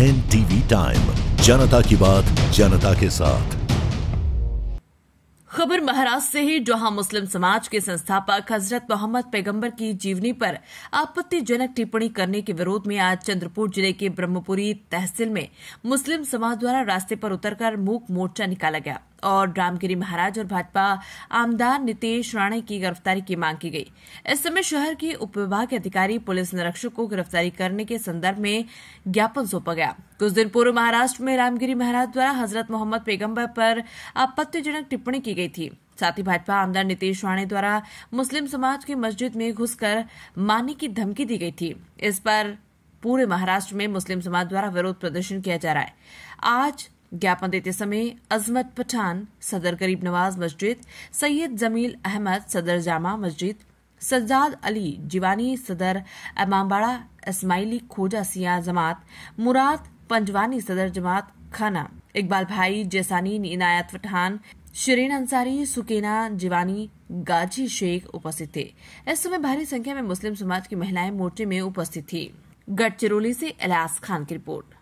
N TV time जनता की बात जनता के साथ खबर महाराष्ट्र से ही जहां मुस्लिम समाज के संस्थापक हजरत मोहम्मद पैगंबर की जीवनी पर आपत्तिजनक टिप्पणी करने के विरोध में आज चंद्रपुर जिले के ब्रह्मपुरी तहसील में मुस्लिम समाज द्वारा रास्ते पर उतरकर मूक मोर्चा निकाला गया और रामगिरी महाराज और भाजपा आमदार नितेश राणा की गिरफ्तारी की मांग की गई इस समय शहर उप विभाग के अधिकारी पुलिस निरीक्षक को गिरफ्तारी करने के संदर्भ में ज्ञापन सौंपा गया कुछ दिन पूर्व महाराष्ट्र में रामगिरी महाराज द्वारा हजरत मोहम्मद पैगम्बर पर आपत्तिजनक टिप्पणी की गई थी साथ ही भाजपा आमदार नीतीश राणे द्वारा मुस्लिम समाज की मस्जिद में घुसकर मारने की धमकी दी गई थी इस पर पूरे महाराष्ट्र में मुस्लिम समाज द्वारा विरोध प्रदर्शन किया जा रहा है आज ज्ञापन देते समय अजमत पठान सदर गरीब नवाज मस्जिद सैयद जमील अहमद सदर जामा मस्जिद सज्जाद अली जीवानी सदर अमामबाड़ा इस्माइली खोजा सिया जमात मुराद पंजवानी सदर जमात खाना इकबाल भाई जैसानी इनायत पठान शरीन अंसारी सुकेना जीवानी गाजी शेख उपस्थित थे इस समय भारी संख्या में मुस्लिम समाज की महिलाएं मोर्चे में उपस्थित थी गढ़चिरौली से इलास खान की रिपोर्ट